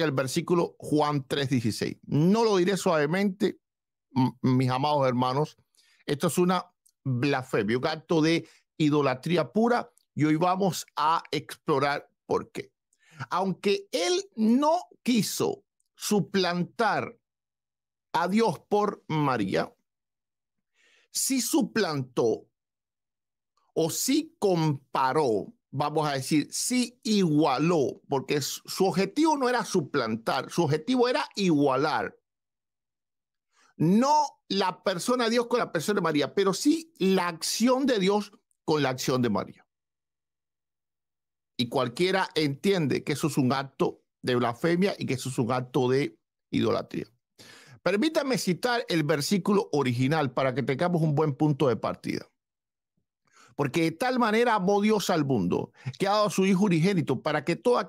el versículo Juan 3:16. No lo diré suavemente, mis amados hermanos. Esto es una blasfemia, un acto de idolatría pura y hoy vamos a explorar por qué. Aunque él no quiso suplantar a Dios por María, si suplantó o si comparó vamos a decir, sí igualó, porque su objetivo no era suplantar, su objetivo era igualar. No la persona de Dios con la persona de María, pero sí la acción de Dios con la acción de María. Y cualquiera entiende que eso es un acto de blasfemia y que eso es un acto de idolatría. Permítame citar el versículo original para que tengamos un buen punto de partida porque de tal manera amó Dios al mundo, que ha dado a su Hijo unigénito para que todo